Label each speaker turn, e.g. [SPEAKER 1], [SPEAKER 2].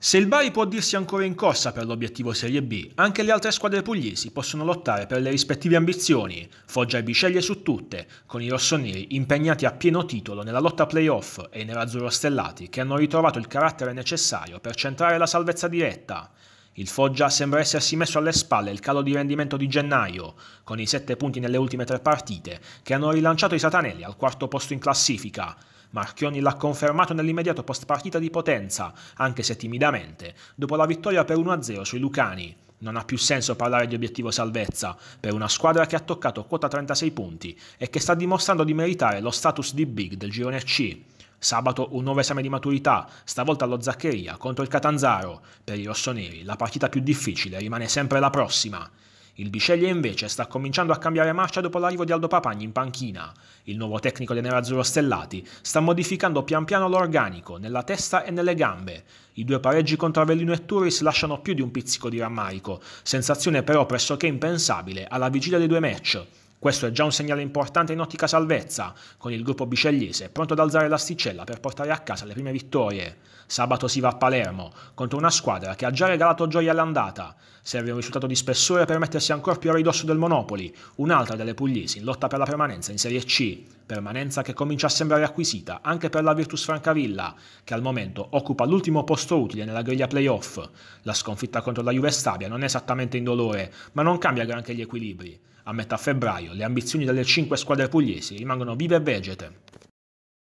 [SPEAKER 1] Se il Bari può dirsi ancora in corsa per l'obiettivo Serie B, anche le altre squadre pugliesi possono lottare per le rispettive ambizioni. Foggia e Biceglie su tutte, con i rossoneri impegnati a pieno titolo nella lotta playoff e i nerazzurro stellati che hanno ritrovato il carattere necessario per centrare la salvezza diretta. Il Foggia sembra essersi messo alle spalle il calo di rendimento di gennaio, con i 7 punti nelle ultime tre partite, che hanno rilanciato i Satanelli al quarto posto in classifica. Marchioni l'ha confermato nell'immediato post partita di Potenza, anche se timidamente, dopo la vittoria per 1-0 sui Lucani. Non ha più senso parlare di obiettivo salvezza per una squadra che ha toccato quota 36 punti e che sta dimostrando di meritare lo status di big del girone C. Sabato un nuovo esame di maturità, stavolta allo Zaccheria contro il Catanzaro. Per i rossoneri la partita più difficile rimane sempre la prossima. Il Bisceglie invece sta cominciando a cambiare marcia dopo l'arrivo di Aldo Papagni in panchina. Il nuovo tecnico dei Nerazzurro Stellati sta modificando pian piano l'organico, nella testa e nelle gambe. I due pareggi contro Avellino e Turris lasciano più di un pizzico di rammarico, sensazione però pressoché impensabile alla vigilia dei due match. Questo è già un segnale importante in ottica salvezza, con il gruppo bicelliese pronto ad alzare l'asticella per portare a casa le prime vittorie. Sabato si va a Palermo, contro una squadra che ha già regalato gioia all'andata. Serve un risultato di spessore per mettersi ancora più a ridosso del Monopoli, un'altra delle pugliesi in lotta per la permanenza in Serie C permanenza che comincia a sembrare acquisita anche per la Virtus Francavilla, che al momento occupa l'ultimo posto utile nella griglia playoff. La sconfitta contro la Juve Stabia non è esattamente indolore, ma non cambia granché gli equilibri. A metà febbraio le ambizioni delle cinque squadre pugliesi rimangono vive e vegete.